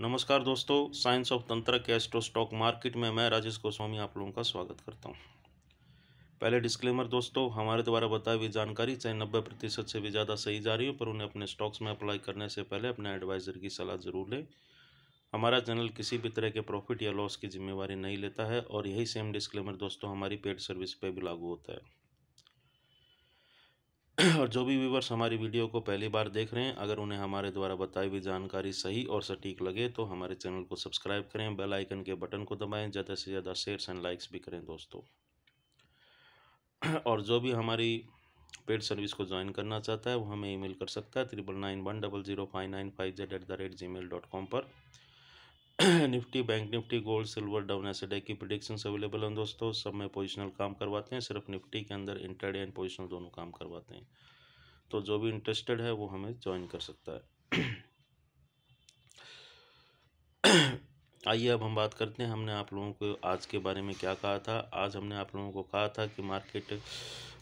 नमस्कार दोस्तों science of तंत्र के एस्ट्रो स्टॉक मार्केट में मैं राजेश गोस्वामी आप लोगों का स्वागत करता हूं पहले डिस्क्लेमर दोस्तों हमारे द्वारा बताई हुई जानकारी चाहे नब्बे प्रतिशत से भी ज़्यादा सही जा रही हो पर उन्हें अपने स्टॉक्स में अप्लाई करने से पहले अपने एडवाइज़र की सलाह ज़रूर लें हमारा चैनल किसी भी तरह के प्रॉफिट या लॉस की जिम्मेवारी नहीं लेता है और यही सेम डिस्क्लेमर दोस्तों हमारी पेड सर्विस पर भी लागू होता है और जो भी व्यूवर्स हमारी वीडियो को पहली बार देख रहे हैं अगर उन्हें हमारे द्वारा बताई हुई जानकारी सही और सटीक लगे तो हमारे चैनल को सब्सक्राइब करें बेल आइकन के बटन को दबाएं ज़्यादा से ज़्यादा शेयर्स एंड लाइक्स भी करें दोस्तों और जो भी हमारी पेड सर्विस को ज्वाइन करना चाहता है वो हमें ईमेल कर सकता है triple nine one double zero five nine five Z at the rate gmail dot com पर Nifty bank Nifty gold silver डाउन एसिड की प्रोडिक्शंस अवेलेबल हैं दोस्तों सब में पोजिशनल काम करवाते हैं सिर्फ निफ्टी के अंदर इंटरडे एंड पोजिशनल दोनों काम करवाते हैं तो जो भी इंटरेस्टेड है वो हमें ज्वाइन कर सकता है आइए अब हम बात करते हैं हमने आप लोगों को आज के बारे में क्या कहा था आज हमने आप लोगों को कहा था कि मार्केट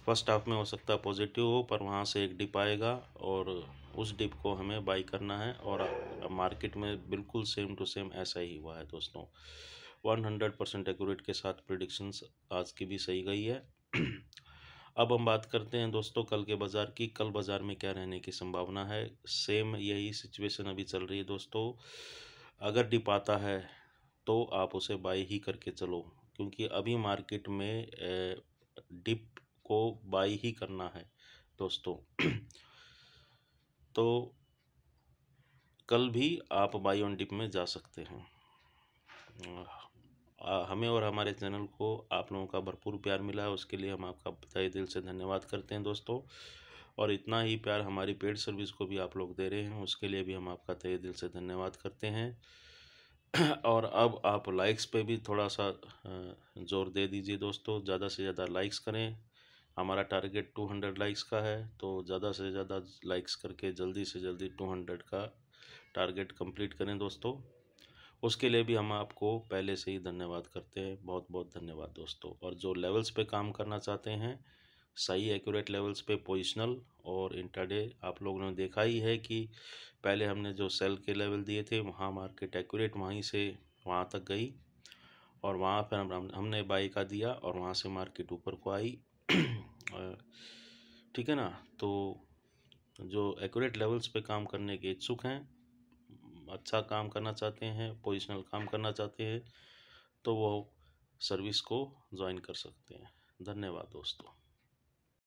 फर्स्ट हाफ में हो सकता है पॉजिटिव हो पर वहाँ से एक डिप आएगा और उस डिप को हमें बाई करना है और मार्केट में बिल्कुल सेम टू सेम ऐसा ही हुआ है दोस्तों वन हंड्रेड परसेंट एकट के साथ प्रिडिक्शंस आज की भी सही गई है अब हम बात करते हैं दोस्तों कल के बाज़ार की कल बाज़ार में क्या रहने की संभावना है सेम यही सिचुएशन अभी चल रही है दोस्तों अगर डिप आता है तो आप उसे बाई ही करके चलो क्योंकि अभी मार्केट में डिप को बाई ही करना है दोस्तों तो कल भी आप बाई ऑन डिप में जा सकते हैं हमें और हमारे चैनल को आप लोगों का भरपूर प्यार मिला है उसके लिए हम आपका तय दिल से धन्यवाद करते हैं दोस्तों और इतना ही प्यार हमारी पेड सर्विस को भी आप लोग दे रहे हैं उसके लिए भी हम आपका तय दिल से धन्यवाद करते हैं और अब आप लाइक्स पे भी थोड़ा सा ज़ोर दे दीजिए दोस्तों ज़्यादा से ज़्यादा लाइक्स करें हमारा टारगेट 200 लाइक्स का है तो ज़्यादा से ज़्यादा लाइक्स करके जल्दी से जल्दी 200 का टारगेट कंप्लीट करें दोस्तों उसके लिए भी हम आपको पहले से ही धन्यवाद करते हैं बहुत बहुत धन्यवाद दोस्तों और जो लेवल्स पे काम करना चाहते हैं सही एक्यूरेट लेवल्स पे पोजिशनल और इंटरडे आप लोगों ने देखा ही है कि पहले हमने जो सेल के लेवल दिए थे वहाँ मार्केट एक्यूरेट वहीं से वहाँ तक गई और वहाँ पर हम, हमने बाई का दिया और वहाँ से मार्केट ऊपर को आई ठीक है ना तो जो एक्यूरेट लेवल्स पे काम करने के इच्छुक हैं अच्छा काम करना चाहते हैं पोजिशनल काम करना चाहते हैं तो वो सर्विस को ज्वाइन कर सकते हैं धन्यवाद दोस्तों